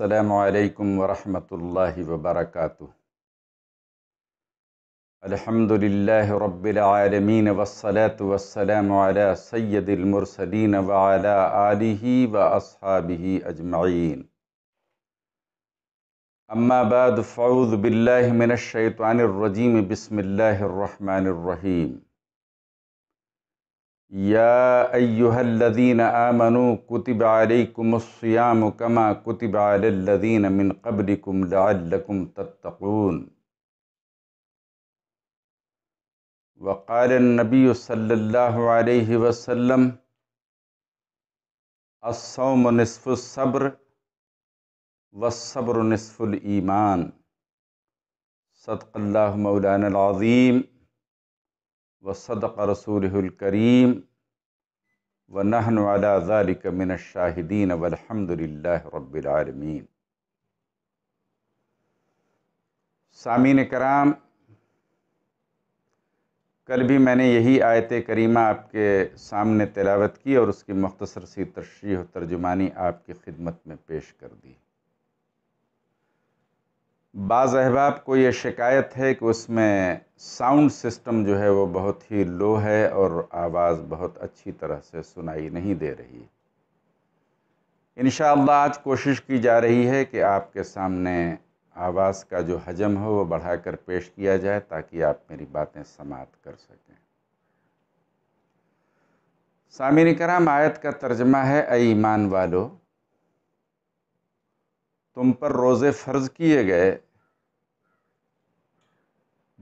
السلام عليكم ورحمة الله وبركاته الحمد لله رب العالمين والصلاة والسلام على سيد المرسلين وعلى آله وأصحابه أجمعين أما بعد فعوذ بالله من الشيطان الرجيم بسم الله الرحمن الرحيم يا أيها الذين آمنوا كتب عليكم الصيام كما كتب على الذين من قبلكم لعلكم تتقون وقال النبي صلى الله عليه وسلم الصوم نصف الصبر والصبر نصف الإيمان صدق الله مولانا العظيم व सदक रसूलकरीम व नहन वाला ज़ालिक मिन शाहिदीन वलहमदिल्ला रबालमीन सामीन कराम कल भी मैंने यही आयत करीमा आपके सामने तिलावत की और उसकी मख्तसर सी तशरी और तर्जुमानी आपकी खिदमत में पेश कर दी बाज़ अहबाब को ये शिकायत है कि उसमें साउंड सिस्टम जो है वो बहुत ही लो है और आवाज़ बहुत अच्छी तरह से सुनाई नहीं दे रही इन आज कोशिश की जा रही है कि आपके सामने आवाज़ का जो हजम हो वो बढ़ाकर पेश किया जाए ताकि आप मेरी बातें समाप्त कर सकें सामिन कराम आयत का तर्जमा है ऐमान ईमान वालों तुम पर रोज़े फ़र्ज़ किए गए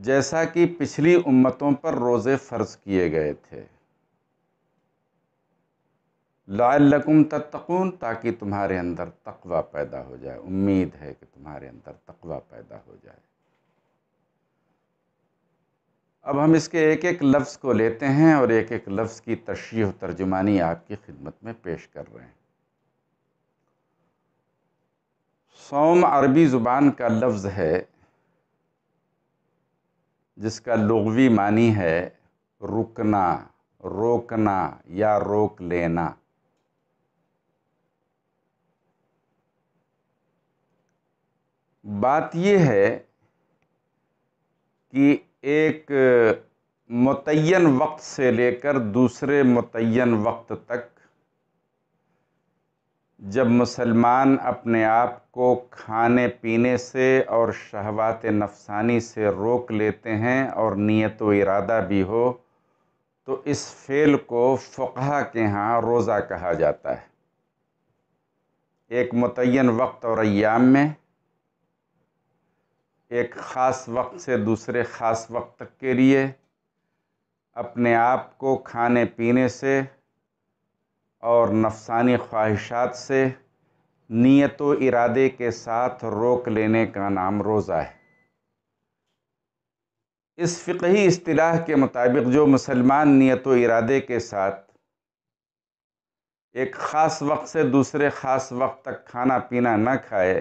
जैसा कि पिछली उम्मतों पर रोज़े फ़र्ज़ किए गए थे लाकुम तत्तकून ताकि तुम्हारे अंदर तकवा पैदा हो जाए उम्मीद है कि तुम्हारे अंदर तकवा पैदा हो जाए अब हम इसके एक एक लफ्ज़ को लेते हैं और एक एक लफ्ज़ की तशरीह तर्जुमानी आपकी खिदमत में पेश कर रहे हैं सोम अरबी ज़ुबान का लफ्ज़ है जिसका लगवी मानी है रुकना रोकना या रोक लेना बात यह है कि एक मतन वक्त से लेकर दूसरे मतन वक्त तक जब मुसलमान अपने आप को खाने पीने से और शहवात नफसानी से रोक लेते हैं और नीयत व इरादा भी हो तो इस फेल को फ़ुकहा के यहाँ रोज़ा कहा जाता है एक मुतन वक्त और अयाम में एक ख़ास वक्त से दूसरे ख़ास वक्त तक के लिए अपने आप को खाने पीने से और नफसानी ख्वाहिशात से नीयत व इरादे के साथ रोक लेने का नाम रोज़ा है इस फ़िकी अतलाह के मुताबिक जो मुसलमान नीयत व इरादे के साथ एक ख़ास वक्त से दूसरे ख़ास वक्त तक खाना पीना न खाए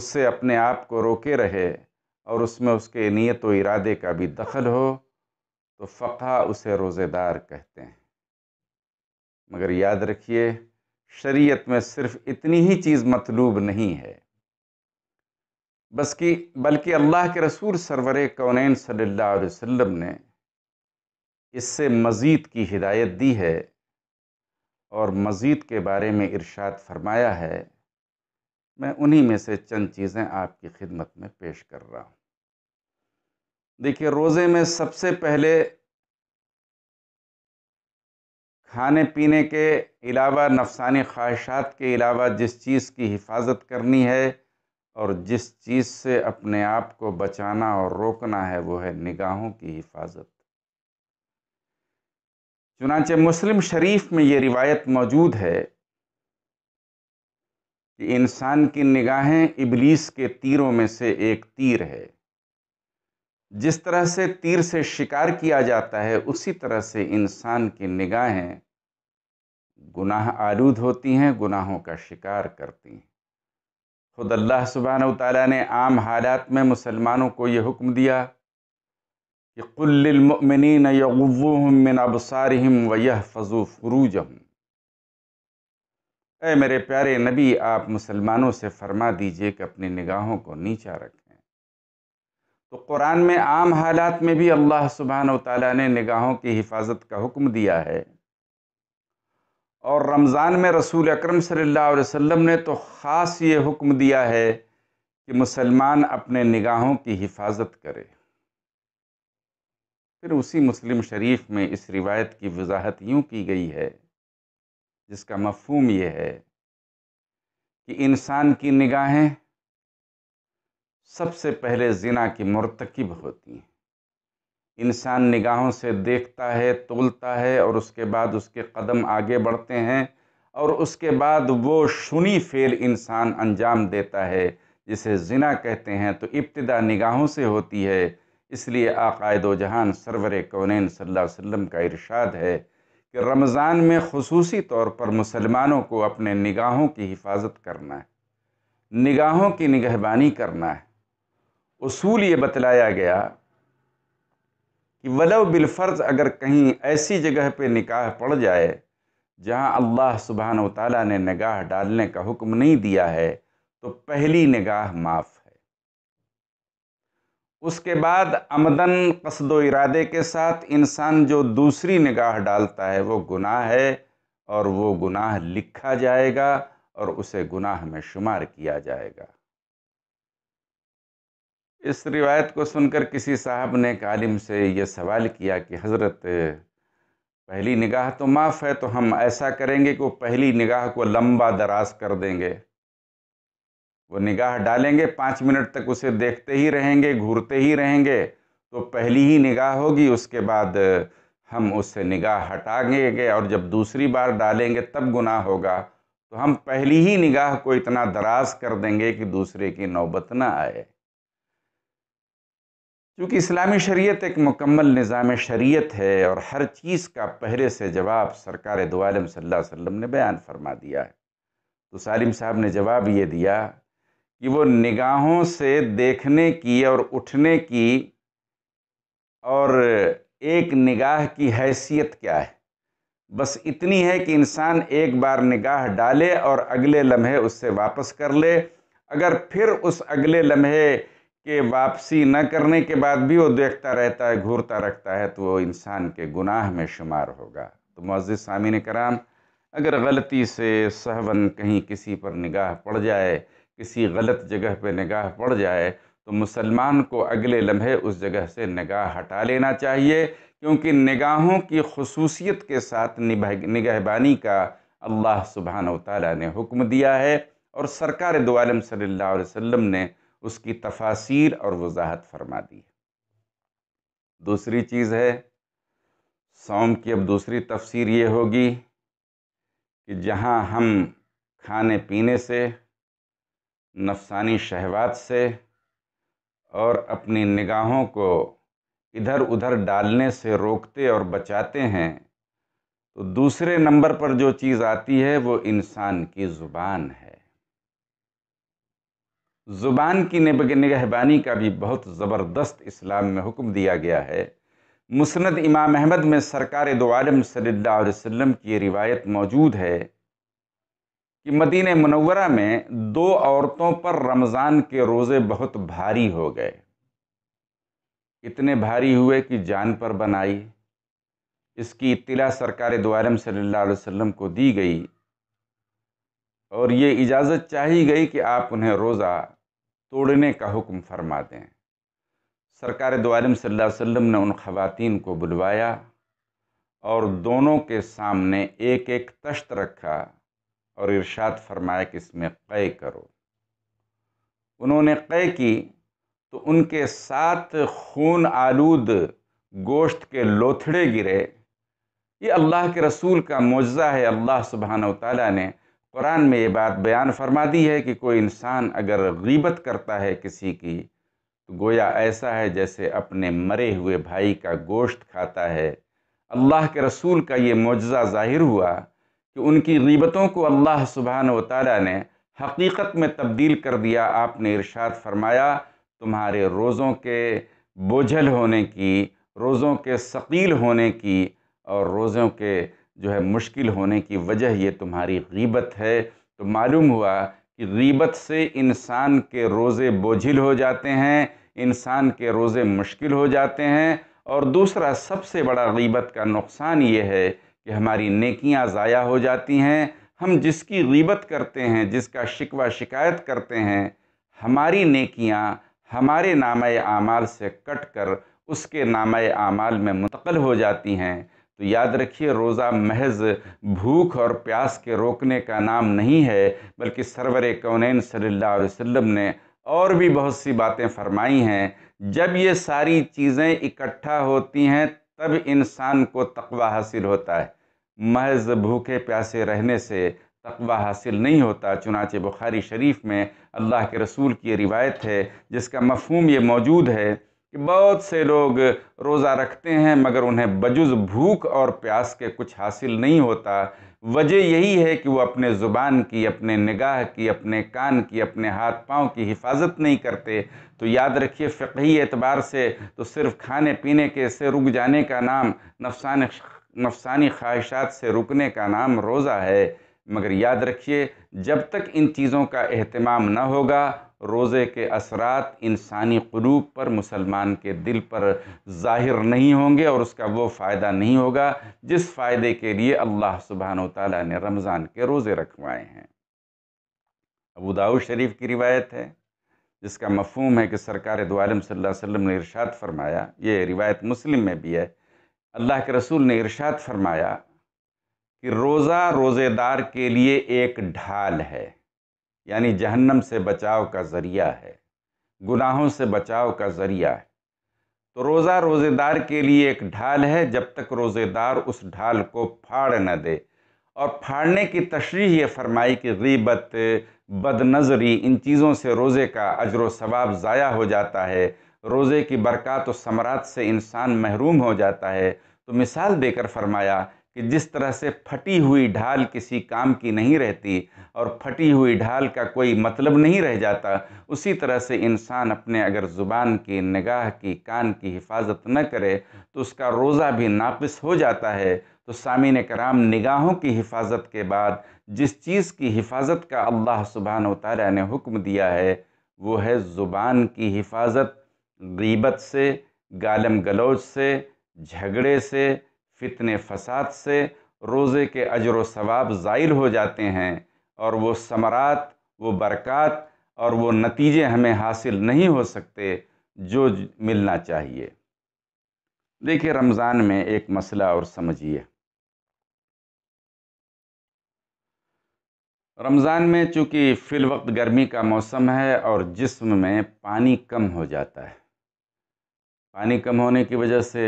उससे अपने आप को रोके रहे और उसमें उसके नीयत व इरादे का भी दखल हो तो फ़क़ा उसे रोज़ेदार कहते हैं मगर याद रखिए शरीयत में सिर्फ इतनी ही चीज़ मतलूब नहीं है बस कि बल्कि अल्लाह के रसूल सरवर कौन सल्ला वम ने इससे मज़ीद की हिदायत दी है और मज़ीद के बारे में इरशाद फरमाया है मैं उन्हीं में से चंद चीज़ें आपकी खिदमत में पेश कर रहा हूँ देखिए रोज़े में सबसे पहले खाने पीने के अलावा नफसानी ख्वाहिशात के अलावा जिस चीज़ की हिफाज़त करनी है और जिस चीज़ से अपने आप को बचाना और रोकना है वो है निगाहों की हिफाजत चुनाचे मुस्लिम शरीफ में ये रिवायत मौजूद है कि इंसान की निगाहें इबलीस के तीरों में से एक तीर है जिस तरह से तीर से शिकार किया जाता है उसी तरह से इंसान की निगाहें गुनाह आलूद होती हैं गुनाहों का शिकार करती हैं खुद अल्लाह सुबहान तला ने आम हालात में मुसलमानों को ये हुक्म दिया कि कुल्लमिन यगुम मिन अबसारहम व यह फजू हूँ अरे मेरे प्यारे नबी आप मुसलमानों से फरमा दीजिए कि अपनी निगाहों को नीचा रखें तो कुरान में आम हालात में भी अल्लाह सुबहान ताली ने निगाहों की हिफाजत का हुक्म दिया है और रमज़ान में रसूल अकरम सल्लल्लाहु अलैहि वसल्लम ने तो ख़ास ये हुक्म दिया है कि मुसलमान अपने निगाहों की हिफाजत करे फिर उसी मुस्लिम शरीफ में इस रिवायत की वजाहत यूँ की गई है जिसका मफहम यह है कि इंसान की निगाहें सबसे पहले जिना की मरतकब होती हैं इंसान निगाहों से देखता है तोलता है और उसके बाद उसके कदम आगे बढ़ते हैं और उसके बाद वो शुनी फेल इंसान अंजाम देता है जिसे जिना कहते हैं तो इब्तदा निगाहों से होती है इसलिए आकायद जहान सरवर कौन सल्ला वम का इरशाद है कि रमज़ान में खसूसी तौर पर मुसलमानों को अपने निगाहों की हिफाजत करना है निगाहों की निगहबानी करना है असूल ये बतलाया गया कि वलव बिलफ़र्ज़ अगर कहीं ऐसी जगह पे निकाह पड़ जाए जहाँ अल्लाह सुबहान तला ने निगाह डालने का हुक्म नहीं दिया है तो पहली निगाह माफ़ है उसके बाद आमदन कसद इरादे के साथ इंसान जो दूसरी निगाह डालता है वो गुनाह है और वो गुनाह लिखा जाएगा और उसे गुनाह में शुमार किया जाएगा इस रिवायत को सुनकर किसी साहब ने कालिम से ये सवाल किया कि हज़रत पहली निगाह तो माफ़ है तो हम ऐसा करेंगे कि वो पहली निगाह को लंबा दराज कर देंगे वो निगाह डालेंगे पाँच मिनट तक उसे देखते ही रहेंगे घूरते ही रहेंगे तो पहली ही निगाह होगी उसके बाद हम उससे निगाह हटाएंगे और जब दूसरी बार डालेंगे तब गुनाह होगा तो हम पहली ही निगाह को इतना दराज कर देंगे कि दूसरे की नौबत ना आए क्योंकि इस्लामी शरीयत एक मुकम्मल निज़ाम शरीयत है और हर चीज़ का पहरे से जवाब सरकार दो आलम सल्लल्लाहु अलैहि वसल्लम ने बयान फरमा दिया है तो सालिम साहब ने जवाब ये दिया कि वो निगाहों से देखने की और उठने की और एक निगाह की हैसियत क्या है बस इतनी है कि इंसान एक बार निगाह डाले और अगले लम्हे उससे वापस कर ले अगर फिर उस अगले लम्हे के वापसी न करने के बाद भी वो देखता रहता है घूरता रखता है तो वो इंसान के गुनाह में शुमार होगा तो मस्जिद सामिन कराम अगर गलती से सहवन कहीं किसी पर निगाह पड़ जाए किसी गलत जगह पर निगाह पड़ जाए तो मुसलमान को अगले लम्हे उस जगह से निगाह हटा लेना चाहिए क्योंकि निगाहों की खसूसियत के साथ निगहबानी का अल्लाह सुबहान तुक्म दिया है और सरकार दो आलम सल्लल्लाहु ने उसकी तफासिर और वजाहत फरमा दी है दूसरी चीज़ है सौम की अब दूसरी तफसीर ये होगी कि जहाँ हम खाने पीने से नफसानी शहवात से और अपनी निगाहों को इधर उधर डालने से रोकते और बचाते हैं तो दूसरे नंबर पर जो चीज़ आती है वो इंसान की ज़ुबान है ज़ुबान की निब निगहबानी का भी बहुत ज़बरदस्त इस्लाम में हुक्म दिया गया है मुसनद इमाम अहमद में सरकार दो आलम सल्ला वसम की ये रिवायत मौजूद है कि मदीन मनवरा में दो औरतों पर रमज़ान के रोज़े बहुत भारी हो गए इतने भारी हुए कि जान पर बनाई इसकी इतला सरकार दो आलम सल्ला वसम को दी गई और ये इजाज़त चाही गई कि आप उन्हें रोज़ा तोड़ने का हुक्म फरमा दें सरकार दोआलम सल्लल्लाहु अलैहि वसल्लम ने उन ख़वातीन को बुलवाया और दोनों के सामने एक एक तश्त रखा और इरशाद फरमाया कि इसमें कय करो उन्होंने कै की तो उनके साथ खून आलूद गोश्त के लोथड़े गिरे ये अल्लाह के रसूल का मुआजा है अल्लाह सुबहान ताली ने कुरान में ये बात बयान फरमा दी है कि कोई इंसान अगर गीबत करता है किसी की तो गोया ऐसा है जैसे अपने मरे हुए भाई का गोश्त खाता है अल्लाह के रसूल का ये मुजज़ा ज़ाहिर हुआ कि उनकी गीबतों को अल्लाह सुबहान वाली ने हकीकत में तब्दील कर दिया आपने इरशाद फरमाया तुम्हारे रोज़ों के बोझल होने की रोज़ों के शकील होने की और रोज़ों के जो है मुश्किल होने की वजह ये तुम्हारी गीबत है तो मालूम हुआ कि गीबत से इंसान के रोज़े बोझिल हो जाते हैं इंसान के रोज़े मुश्किल हो जाते हैं और दूसरा सबसे बड़ा गीबत का नुकसान ये है कि हमारी नेकियां ज़ाया हो जाती हैं हम जिसकी गीबत करते हैं जिसका शिकवा शिकायत करते हैं हमारी नेकियां हमारे नाम आमाल से कट कर उसके नाम आमाल में मुंतकल हो जाती हैं तो याद रखिए रोज़ा महज भूख और प्यास के रोकने का नाम नहीं है बल्कि सरवर कौन सल्ला वसम ने और भी बहुत सी बातें फरमाई हैं जब ये सारी चीज़ें इकट्ठा होती हैं तब इंसान को तकवा हासिल होता है महज भूखे प्यासे रहने से तकवा हासिल नहीं होता चुनाच बुखारी शरीफ में अल्लाह के रसूल की रिवायत है जिसका मफहम ये मौजूद है कि बहुत से लोग रोज़ा रखते हैं मगर उन्हें बजुज भूख और प्यास के कुछ हासिल नहीं होता वजह यही है कि वो अपने ज़ुबान की अपने निगाह की अपने कान की अपने हाथ पाँव की हिफाजत नहीं करते तो याद रखिए फ़ी एतबार से तो सिर्फ खाने पीने के से रुक जाने का नाम नफसान नफसानी ख्वाहिशात से रुकने का नाम रोज़ा है मगर याद रखिए जब तक इन चीज़ों का अहतमाम न होगा रोज़े के असरात इंसानी क़लूब पर मुसलमान के दिल पर ज़ाहिर नहीं होंगे और उसका वो फ़ायदा नहीं होगा जिस फ़ायदे के लिए अल्लाह सुबहान ताली ने रमज़ान के रोज़े रखवाए हैं अबू दाऊद शरीफ की रिवायत है जिसका मफहम है कि सरकार दोआलम वसल्लम ने इरशाद फरमाया ये रिवायत मुस्लिम में भी है अल्लाह के रसूल ने इरशाद फरमाया कि रोज़ा रोज़ेदार के लिए एक ढाल है यानी जहन्नम से बचाव का ज़रिया है गुनाहों से बचाव का ज़रिया है तो रोज़ा रोज़ेदार के लिए एक ढाल है जब तक रोज़ेदार उस ढाल को फाड़ न दे और फाड़ने की तशरी ये फरमाई कि गीबत बदनज़री इन चीज़ों से रोज़े का अजर सवाब ज़ाया हो जाता है रोज़े की बरक़ात समरात से इंसान महरूम हो जाता है तो मिसाल देकर फरमाया कि जिस तरह से फटी हुई ढाल किसी काम की नहीं रहती और फटी हुई ढाल का कोई मतलब नहीं रह जाता उसी तरह से इंसान अपने अगर ज़ुबान की निगाह की कान की हिफाजत न करे तो उसका रोज़ा भी नापस हो जाता है तो सामिन कराम निगाहों की हिफाजत के बाद जिस चीज़ की हिफाजत का अल्लाह सुबहान तारा ने हुक्म दिया है वो है ज़ुबान की हिफाजत गीबत से गालम गलौज से झगड़े से फितने फसाद से रोज़े के अजर सवाब ज़ाइल हो जाते हैं और वो समरात वो बरक़ात और वो नतीजे हमें हासिल नहीं हो सकते जो मिलना चाहिए देखिए रमज़ान में एक मसला और समझिए रमज़ान में चूँकि फ़िलवक्त गर्मी का मौसम है और जिस्म में पानी कम हो जाता है पानी कम होने की वजह से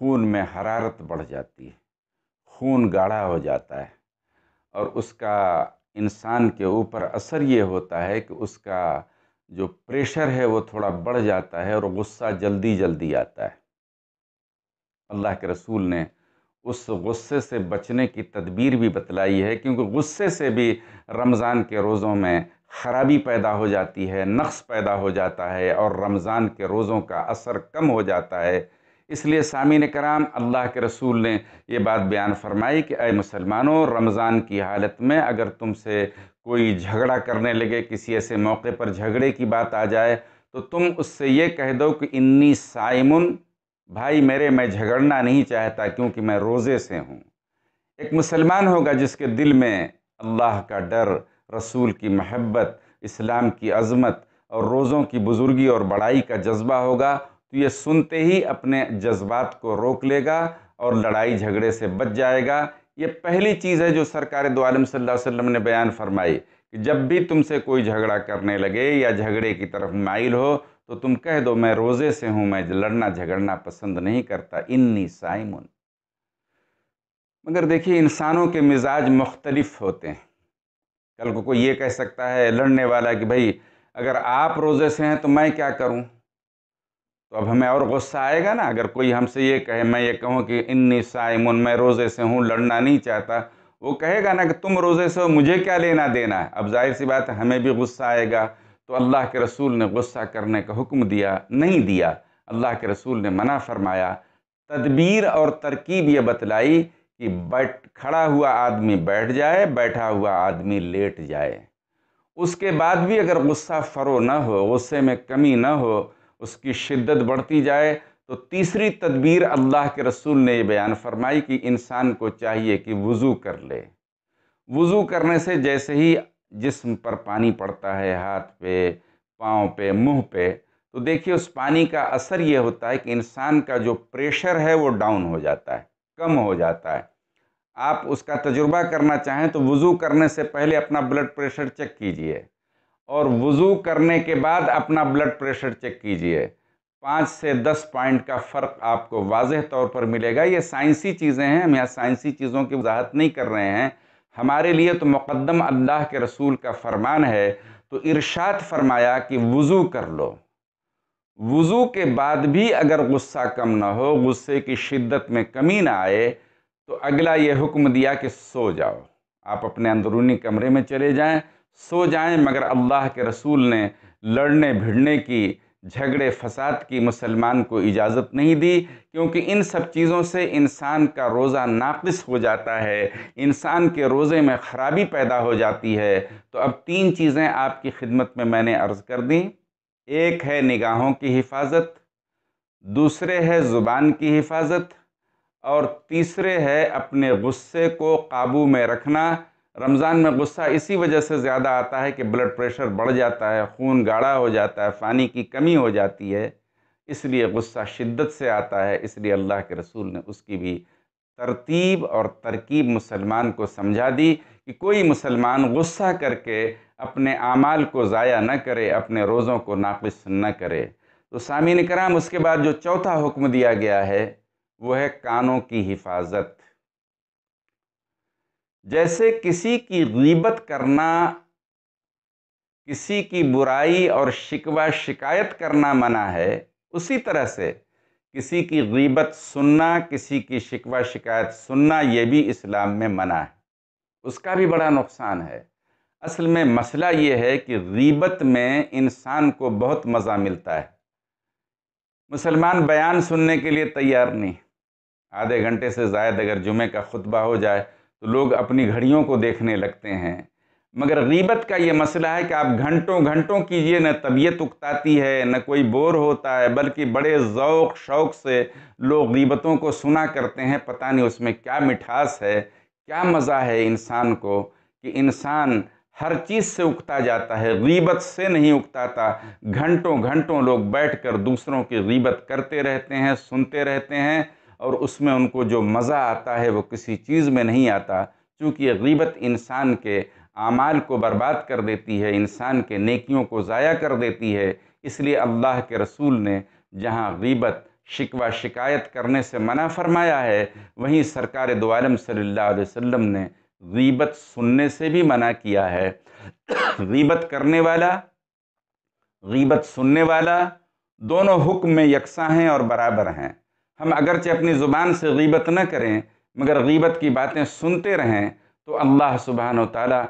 खून में हरारत बढ़ जाती है खून गाढ़ा हो जाता है और उसका इंसान के ऊपर असर ये होता है कि उसका जो प्रेशर है वो थोड़ा बढ़ जाता है और गुस्सा जल्दी जल्दी आता है अल्लाह के रसूल ने उस गुस्से से बचने की तदबीर भी बतलाई है क्योंकि गुस्से से भी रमज़ान के रोज़ों में खराबी पैदा हो जाती है नक्स पैदा हो जाता है और रमज़ान के रोज़ों का असर कम हो जाता है इसलिए सामिन कराम अल्लाह के रसूल ने यह बात बयान फरमाई कि अय मुसलमानों रमज़ान की हालत में अगर तुमसे कोई झगड़ा करने लगे किसी ऐसे मौके पर झगड़े की बात आ जाए तो तुम उससे ये कह दो कि इन्नी साइमुन भाई मेरे मैं झगड़ना नहीं चाहता क्योंकि मैं रोज़े से हूँ एक मुसलमान होगा जिसके दिल में अल्लाह का डर रसूल की महब्बत इस्लाम की अज़मत और रोज़ों की बुज़ुर्गी और बड़ाई का जज्बा होगा तो ये सुनते ही अपने जज्बात को रोक लेगा और लड़ाई झगड़े से बच जाएगा ये पहली चीज़ है जो सरकार दो आलम ने बयान फरमाई कि जब भी तुमसे कोई झगड़ा करने लगे या झगड़े की तरफ माइल हो तो तुम कह दो मैं रोज़े से हूँ मैं लड़ना झगड़ना पसंद नहीं करता इन्नी साइमुन मगर देखिए इंसानों के मिजाज मुख्तलफ होते हैं कल को कोई ये कह सकता है लड़ने वाला कि भाई अगर आप रोज़े से हैं तो मैं क्या करूँ तो अब हमें और गुस्सा आएगा ना अगर कोई हमसे ये कहे मैं ये कहूँ कि इन्नी साइमुन मैं रोज़े से हूँ लड़ना नहीं चाहता वो कहेगा ना कि तुम रोज़े से हो मुझे क्या लेना देना है अब जाहिर सी बात है हमें भी गुस्सा आएगा तो अल्लाह के रसूल ने गुस्सा करने का हुक्म दिया नहीं दिया अल्लाह के रसूल ने मना फरमाया तदबीर और तरकीब ये बतलाई कि बैठ खड़ा हुआ आदमी बैठ जाए बैठा हुआ आदमी लेट जाए उसके बाद भी अगर गुस्सा फरो ना हो गुस्से में कमी ना हो उसकी शिद्दत बढ़ती जाए तो तीसरी तदबीर अल्लाह के रसूल ने यह बयान फरमाई कि इंसान को चाहिए कि वज़ू कर ले वज़ू करने से जैसे ही जिस्म पर पानी पड़ता है हाथ पे पाँव पे मुंह पे तो देखिए उस पानी का असर ये होता है कि इंसान का जो प्रेशर है वो डाउन हो जाता है कम हो जाता है आप उसका तजुर्बा करना चाहें तो वज़ू करने से पहले अपना ब्लड प्रेशर चेक कीजिए और वज़ू करने के बाद अपना ब्लड प्रेशर चेक कीजिए पाँच से दस पॉइंट का फ़र्क आपको वाज तौर पर मिलेगा ये साइंसी चीज़ें हैं हम यहाँ साइंसी चीज़ों की वजाहत नहीं कर रहे हैं हमारे लिए तो मुक़दम अल्लाह के रसूल का फरमान है तो इरशाद फरमाया कि वज़ू कर लो वज़ू के बाद भी अगर गुस्सा कम ना हो गुस्से की शिद्दत में कमी ना आए तो अगला ये हुक्म दिया कि सो जाओ आप अपने अंदरूनी कमरे में चले जाएं सो जाएं मगर अल्लाह के रसूल ने लड़ने भिड़ने की झगड़े फसाद की मुसलमान को इजाज़त नहीं दी क्योंकि इन सब चीज़ों से इंसान का रोज़ा नाक़स हो जाता है इंसान के रोज़े में ख़राबी पैदा हो जाती है तो अब तीन चीज़ें आपकी खिदमत में मैंने अर्ज़ कर दी एक है निगाहों की हिफाजत दूसरे है ज़ुबान की हिफाजत और तीसरे है अपने गुस्से को काबू में रखना रमज़ान में गुस्सा इसी वजह से ज़्यादा आता है कि ब्लड प्रेशर बढ़ जाता है खून गाढ़ा हो जाता है पानी की कमी हो जाती है इसलिए गुस्सा शिद्दत से आता है इसलिए अल्लाह के रसूल ने उसकी भी तरतीब और तरकीब मुसलमान को समझा दी कि कोई मुसलमान गुस्सा करके अपने आमाल को ज़ाया न करे अपने रोज़ों को नाकस न करे तो सामिन कराम उसके बाद जो चौथा हुक्म दिया गया है वह है कानों की हिफाजत जैसे किसी की गीबत करना किसी की बुराई और शिकवा शिकायत करना मना है उसी तरह से किसी की गीबत सुनना किसी की शिकवा शिकायत सुनना ये भी इस्लाम में मना है उसका भी बड़ा नुकसान है असल में मसला ये है कि गीबत में इंसान को बहुत मज़ा मिलता है मुसलमान बयान सुनने के लिए तैयार नहीं आधे घंटे से ज़ायद अगर जुमे का खुतबा हो जाए तो लोग अपनी घड़ियों को देखने लगते हैं मगर गीबत का ये मसला है कि आप घंटों घंटों कीजिए न तबीयत उकताती है न कोई बोर होता है बल्कि बड़े ज़ौक़ शौक़ से लोग गीबतों को सुना करते हैं पता नहीं उसमें क्या मिठास है क्या मज़ा है इंसान को कि इंसान हर चीज़ से उकता जाता है गीबत से नहीं उकताता घंटों घंटों लोग बैठ कर दूसरों की गीबत करते रहते हैं सुनते रहते हैं और उसमें उनको जो मज़ा आता है वो किसी चीज़ में नहीं आता चूँकि गीबत इंसान के आमाल को बर्बाद कर देती है इंसान के नेकियों को ज़ाया कर देती है इसलिए अल्लाह के रसूल ने जहाँ गीबत शिकवा शिकायत करने से मना फरमाया है वहीं सरकार दो सल्ला सल्लल्लाहु ने गीबत सुनने से भी मना किया है गीबत करने वाला गीबत सुनने वाला दोनों हुक्म में यकसा हैं और बराबर हैं हम अगरचे अपनी ज़ुबान से गीबत न करें मगर गीबत की बातें सुनते रहें तो अल्लाह सुबहान ताली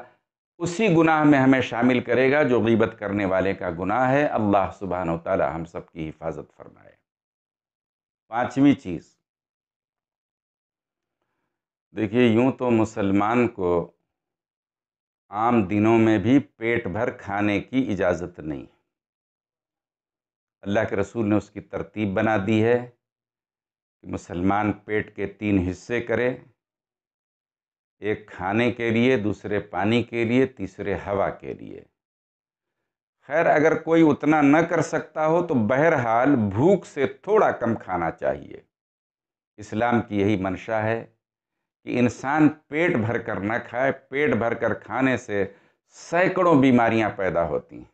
उसी गुनाह में हमें शामिल करेगा जो गीबत करने वाले का गुनाह है अल्लाह सुबहान ताली हम सब की हिफाजत फरमाए पाँचवीं चीज़ देखिए यूँ तो मुसलमान को आम दिनों में भी पेट भर खाने की इजाज़त नहीं अल्लाह के रसूल ने उसकी तरतीब बना दी है कि मुसलमान पेट के तीन हिस्से करें एक खाने के लिए दूसरे पानी के लिए तीसरे हवा के लिए खैर अगर कोई उतना न कर सकता हो तो बहरहाल भूख से थोड़ा कम खाना चाहिए इस्लाम की यही मंशा है कि इंसान पेट भर कर न खाए पेट भर कर खाने से सैकड़ों बीमारियां पैदा होती हैं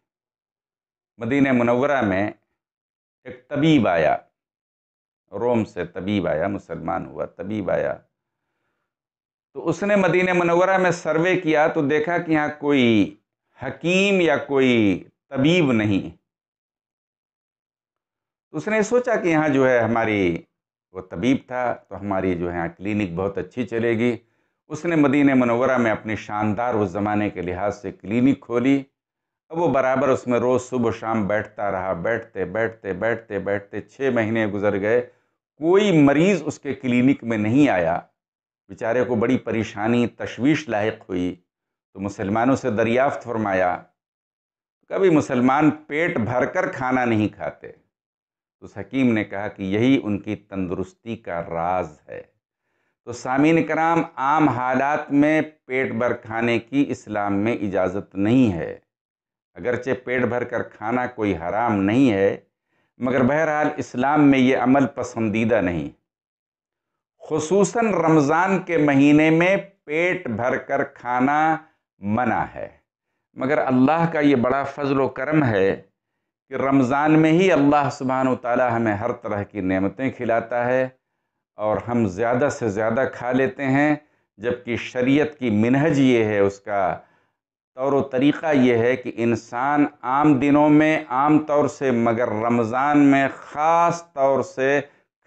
मदीन मनवरा में एक तबीब आया रोम से तबीब आया मुसलमान हुआ तबीब आया तो उसने मदीने मनवरा में सर्वे किया तो देखा कि यहाँ कोई हकीम या कोई तबीब नहीं तो उसने सोचा कि यहाँ जो है हमारी वो तबीब था तो हमारी जो है यहाँ क्लिनिक बहुत अच्छी चलेगी उसने मदीने मनवरा में अपनी शानदार उस ज़माने के लिहाज से क्लिनिक खोली अब वो बराबर उसमें रोज़ सुबह शाम बैठता रहा बैठते बैठते बैठते बैठते छः महीने गुजर गए कोई मरीज़ उसके क्लिनिक में नहीं आया बेचारे को बड़ी परेशानी तशवीश लायक हुई तो मुसलमानों से दरियाफ्त फरमाया कभी मुसलमान पेट भरकर खाना नहीं खाते तो हकीम ने कहा कि यही उनकी तंदुरुस्ती का राज है तो सामीन कराम आम हालात में पेट भर खाने की इस्लाम में इजाज़त नहीं है अगरचे पेट भर कर खाना कोई हराम नहीं है मगर बहरहाल इस्लाम में ये अमल पसंदीदा नहीं खसूस रमज़ान के महीने में पेट भर कर खाना मना है मगर अल्लाह का ये बड़ा फजल करम है कि रमज़ान में ही अल्लाह सुबहान ताली हमें हर तरह की नेमतें खिलाता है और हम ज़्यादा से ज़्यादा खा लेते हैं जबकि शरीयत की मिनहज ये है उसका तौर तरीक़ा ये है कि इंसान आम दिनों में आम तौर से मगर रमज़ान में ख़ास तौर से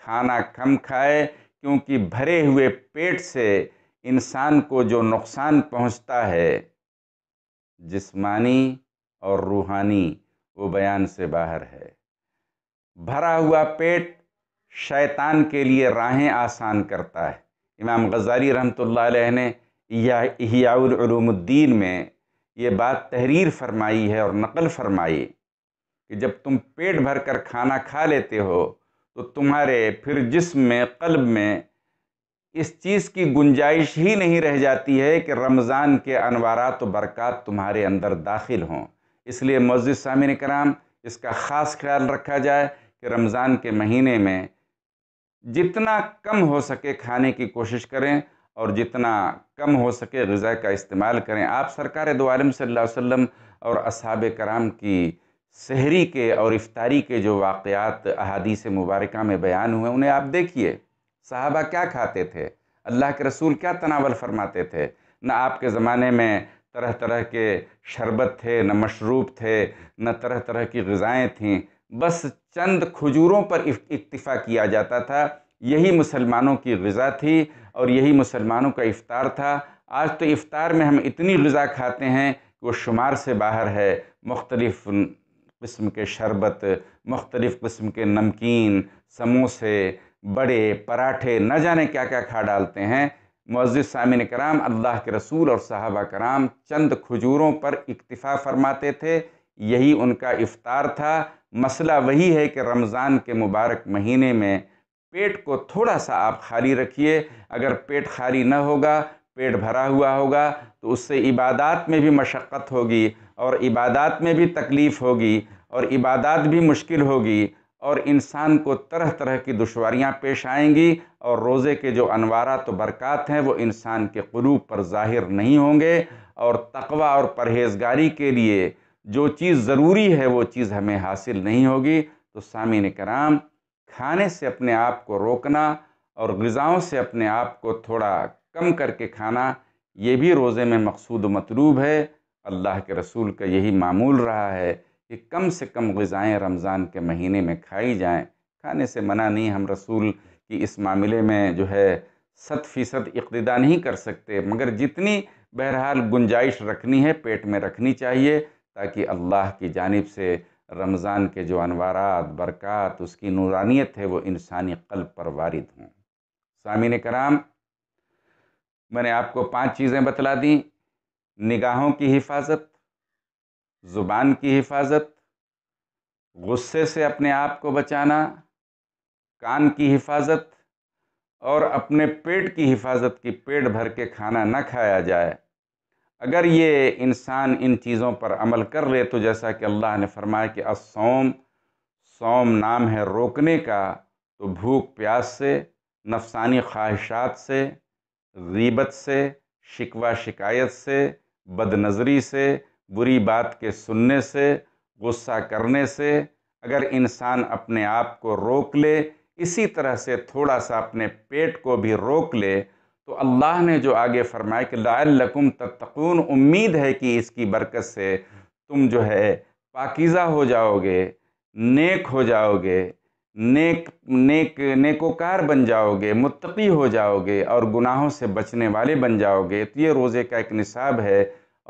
खाना कम खाए क्योंकि भरे हुए पेट से इंसान को जो नुकसान पहुंचता है जिस्मानी और रूहानी वो बयान से बाहर है भरा हुआ पेट शैतान के लिए राहें आसान करता है इमाम गजारी रहमत ने यह में ये बात तहरीर फरमाई है और नकल फरमाई कि जब तुम पेट भर कर खाना खा लेते हो तो तुम्हारे फिर जिस्म में कल्ब में इस चीज़ की गुंजाइश ही नहीं रह जाती है कि रमज़ान के अनवारात तो बरक़ात तुम्हारे अंदर दाखिल हों इसलिए मस्जिद सामिन कराम इसका ख़ास ख्याल रखा जाए कि रमज़ान के महीने में जितना कम हो सके खाने की कोशिश करें और जितना कम हो सके गज़ा का इस्तेमाल करें आप सरकार दो आलम वसल्लम और असाब कराम की शहरी के और इफ्तारी के जो वाक़ात अहादीस मुबारक में बयान हुए उन्हें आप देखिए साहबा क्या खाते थे अल्लाह के रसूल क्या तनावल फरमाते थे न आपके ज़माने में तरह तरह के शरबत थे न मशरूब थे न तरह तरह की गज़ाएँ थीं बस चंद खजूरों पर इतफ़ा किया जाता था यही मुसलमानों की गज़ा थी और यही मुसलमानों का इफ़ार था आज तो इफ़ार में हम इतनी गज़ा खाते हैं कि वो शुमार से बाहर है मुख्तलफ़ किस्म के शरबत मुख्तलिफ़ किस्म के नमकीन समोसे बड़े पराठे न जाने क्या क्या खा डालते हैं मस्जिद सामिन कराम अल्लाह के रसूल और साहबा कराम चंद खजूरों पर इक्तफ़ा फरमाते थे यही उनका इफ़ार था मसला वही है कि रमज़ान के मुबारक महीने में पेट को थोड़ा सा आप खाली रखिए अगर पेट खाली न होगा पेट भरा हुआ होगा तो उससे इबादत में भी मशक्क़त होगी और इबादत में भी तकलीफ़ होगी और इबादत भी मुश्किल होगी और इंसान को तरह तरह की दुशारियाँ पेश आएंगी और रोज़े के जो अनवारा तो बरक़ात हैं वो इंसान के क़लूब पर ज़ाहिर नहीं होंगे और तकवा और परहेज़गारी के लिए जो चीज़ ज़रूरी है वो चीज़ हमें हासिल नहीं होगी तो सामिन कराम खाने से अपने आप को रोकना और गज़ाओं से अपने आप को थोड़ा कम करके खाना ये भी रोज़े में मकसूद मतलूब है अल्लाह के रसूल का यही मामूल रहा है कि कम से कम गज़ाएँ रमज़ान के महीने में खाई जाएँ खाने से मना नहीं हम रसूल की इस मामले में जो है शत फ़ीसद इकतदा नहीं कर सकते मगर जितनी बहरहाल गुंजाइश रखनी है पेट में रखनी चाहिए ताकि अल्लाह की जानब से रमज़ान के जो अनवार बरक़ात उसकी नूरानियत है वो इंसानी कल्ब पर वारिद हों सामिन कराम मैंने आपको पांच चीज़ें बतला दी निगाहों की हिफाजत ज़ुबान की हिफाजत गुस्से से अपने आप को बचाना कान की हिफाजत और अपने पेट की हिफाजत की पेट भर के खाना न खाया जाए अगर ये इंसान इन चीज़ों पर अमल कर ले तो जैसा कि अल्लाह ने फरमाया कि असोम सोम नाम है रोकने का तो भूख प्यास से नफसानी ख्वाहिशात से गीबत से शिकवा शिकायत से बदनज़री से बुरी बात के सुनने से गुस्सा करने से अगर इंसान अपने आप को रोक ले इसी तरह से थोड़ा सा अपने पेट को भी रोक ले तो अल्लाह ने जो आगे फरमाया कि लाकुम तत्तकून उम्मीद है कि इसकी बरकत से तुम जो है पाकिज़ा हो जाओगे नेक हो जाओगे नेक नेक नेकोकार बन जाओगे मुतकी हो जाओगे और गुनाहों से बचने वाले बन जाओगे तो ये रोज़े का एक निसाब है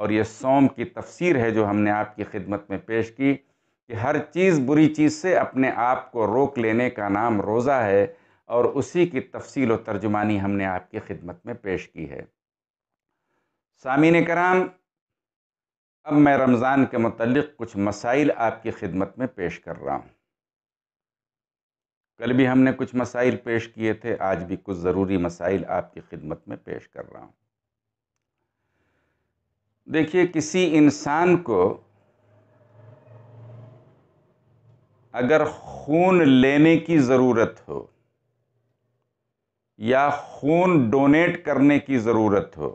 और ये सोम की तफसीर है जो हमने आपकी खिदमत में पेश की कि हर चीज़ बुरी चीज़ से अपने आप को रोक लेने का नाम रोज़ा है और उसी की तफसील और तर्जुमानी हमने आपकी खिदमत में पेश की है सामीन कराम अब मैं रमज़ान के मतलब कुछ मसाइल आपकी खिदमत में पेश कर रहा हूँ कल भी हमने कुछ मसाइल पेश किए थे आज भी कुछ ज़रूरी मसाइल आपकी खिदमत में पेश कर रहा हूँ देखिए किसी इंसान को अगर खून लेने की ज़रूरत हो या खून डोनेट करने की ज़रूरत हो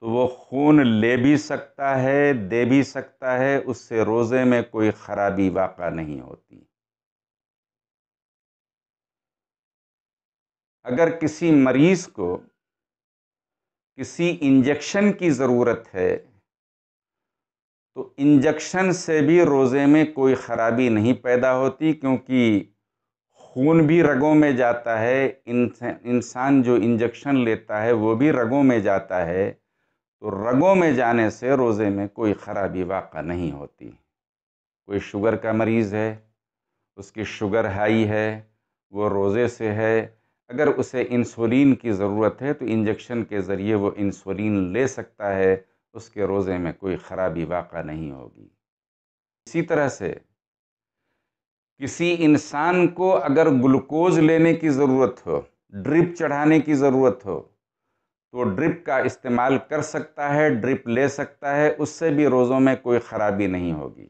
तो वो खून ले भी सकता है दे भी सकता है उससे रोज़े में कोई ख़राबी वाक़ा नहीं होती अगर किसी मरीज़ को किसी इंजेक्शन की ज़रूरत है तो इंजेक्शन से भी रोज़े में कोई ख़राबी नहीं पैदा होती क्योंकि खून भी रगों में जाता है इंसान जो इंजेक्शन लेता है वो भी रगों में जाता है तो रगों में जाने से रोज़े में कोई ख़राबी वाक़ नहीं होती कोई शुगर का मरीज़ है उसकी शुगर हाई है वो रोज़े से है अगर उसे इंसुलिन की ज़रूरत है तो इंजेक्शन के ज़रिए वो इंसुलिन ले सकता है उसके रोज़े में कोई ख़राबी वाक़ नहीं होगी इसी तरह से किसी इंसान को अगर ग्लूकोज लेने की ज़रूरत हो ड्रिप चढ़ाने की ज़रूरत हो तो ड्रिप का इस्तेमाल कर सकता है ड्रिप ले सकता है उससे भी रोज़ों में कोई ख़राबी नहीं होगी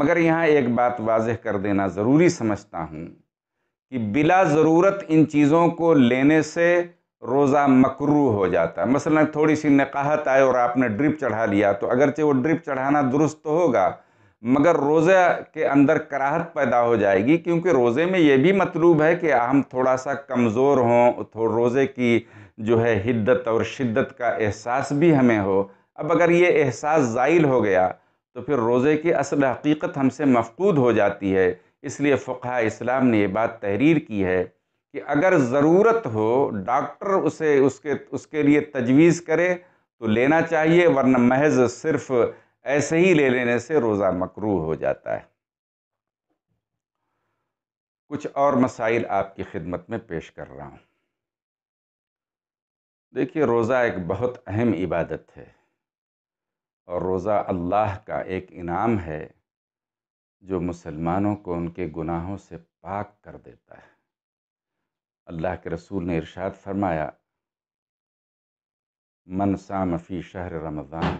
मगर यहाँ एक बात वाजह कर देना ज़रूरी समझता हूँ कि बिला ज़रूरत इन चीज़ों को लेने से रोज़ा मकरू हो जाता है मसलन थोड़ी सी नकाहत आए और आपने ड्रिप चढ़ा लिया तो अगरचे वो ड्रिप चढ़ाना दुरुस्त होगा मगर रोज़े के अंदर कराहत पैदा हो जाएगी क्योंकि रोज़े में ये भी मतलूब है कि हम थोड़ा सा कमज़ोर हों तो रोज़े की जो है हिद्दत और शिद्दत का एहसास भी हमें हो अब अगर ये एहसास ज़ाइल हो गया तो फिर रोज़े की असल हकीकत हमसे मफकूद हो जाती है इसलिए फ़ुका इस्लाम ने ये बात तहरीर की है कि अगर ज़रूरत हो डॉक्टर उसे उसके उसके लिए तजवीज़ करे तो लेना चाहिए वरना महज सिर्फ़ ऐसे ही ले लेने से रोज़ा मकरू हो जाता है कुछ और मसाइल आपकी खिदमत में पेश कर रहा हूँ देखिए रोज़ा एक बहुत अहम इबादत है और रोज़ा अल्लाह का एक इनाम है जो मुसलमानों को उनके गुनाहों से पाक कर देता है अल्लाह के रसूल ने इरशाद फरमाया मन सामफ़ी शहर रमज़ान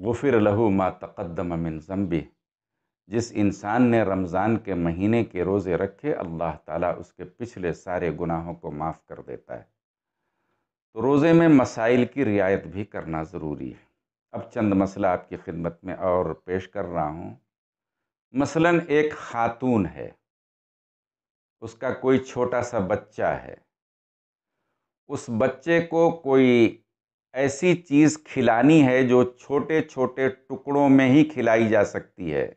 गफ़िर लहू मा तक़दम मिन ज़म्बी जिस इंसान ने रमज़ान के महीने के रोज़े रखे अल्लाह ताला उसके पिछले सारे गुनाहों को माफ़ कर देता है तो रोज़े में मसाइल की रियायत भी करना ज़रूरी है अब चंद मसला आपकी खिदमत में और पेश कर रहा हूँ मसलन एक खातून है उसका कोई छोटा सा बच्चा है उस बच्चे को कोई ऐसी चीज़ खिलानी है जो छोटे छोटे टुकड़ों में ही खिलाई जा सकती है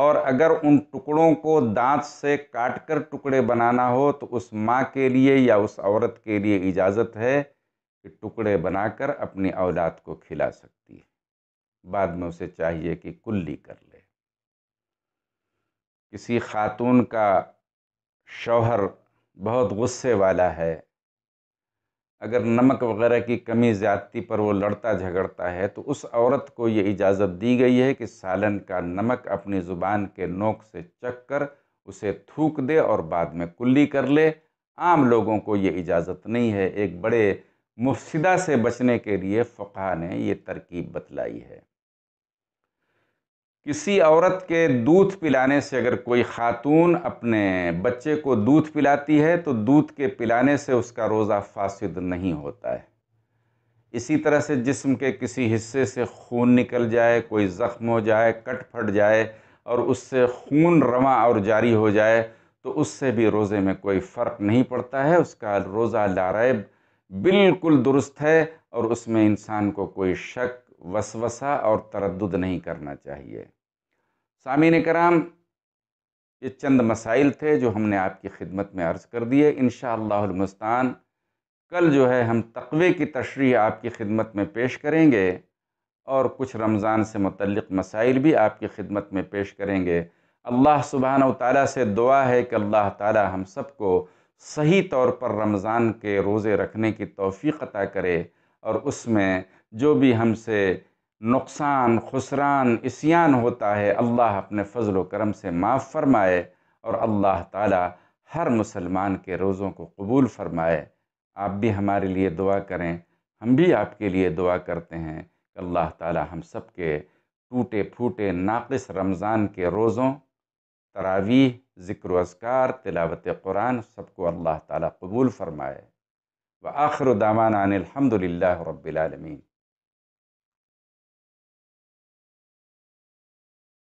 और अगर उन टुकड़ों को दांत से काट कर टुकड़े बनाना हो तो उस माँ के लिए या उस औरत के लिए इजाज़त है कि टुकड़े बनाकर अपनी औलाद को खिला सकती है बाद में उसे चाहिए कि कुल्ली कर ले किसी खातून का शौहर बहुत गुस्से वाला है अगर नमक वगैरह की कमी ज़्यादती पर वो लड़ता झगड़ता है तो उस औरत को ये इजाज़त दी गई है कि सालन का नमक अपनी ज़ुबान के नोक से चक कर उसे थूक दे और बाद में कुल्ली कर ले आम लोगों को ये इजाज़त नहीं है एक बड़े मुफसदा से बचने के लिए फ़ा ने ये तरकीब बतलाई है किसी औरत के दूध पिलाने से अगर कोई खातून अपने बच्चे को दूध पिलाती है तो दूध के पिलाने से उसका रोज़ा फासिद नहीं होता है इसी तरह से जिस्म के किसी हिस्से से खून निकल जाए कोई ज़ख्म हो जाए कट फट जाए और उससे खून रवा और जारी हो जाए तो उससे भी रोज़े में कोई फ़र्क नहीं पड़ता है उसका रोज़ा लारैब बिल्कुल दुरुस्त है और उसमें इंसान को कोई शक वसवसा और तरद नहीं करना चाहिए सामिन कराम ये चंद मसाइल थे जो हमने आपकी खिदमत में अर्ज़ कर दिए इन शाहमस्तान कल जो है हम तकवे की तशरी आपकी खिदमत में पेश करेंगे और कुछ रमज़ान से मतलब मसाइल भी आपकी खिदमत में पेश करेंगे अल्लाह सुबहान ताली से दुआ है कि अल्लाह ताली हम सबको सही तौर पर रमज़ान के रोज़े रखने की तोफ़ी अता करे और उसमें जो भी हमसे नुकसान खुसरान इसियान होता है अल्लाह अपने फ़जल करम से माफ़ फरमाए और अल्लाह ताला हर मुसलमान के रोज़ों को कबूल फरमाए आप भी हमारे लिए दुआ करें हम भी आपके लिए दुआ करते हैं कि अल्लाह ताला हम सब के टूटे फूटे नाक़स रमज़ान के रोज़ों तरावी ज़िक्र अजगार तिलावत कुरान सबको अल्लाह ताला कबूल फरमाए व आखिर दामान अनिलहमदिल्ला रबालमीन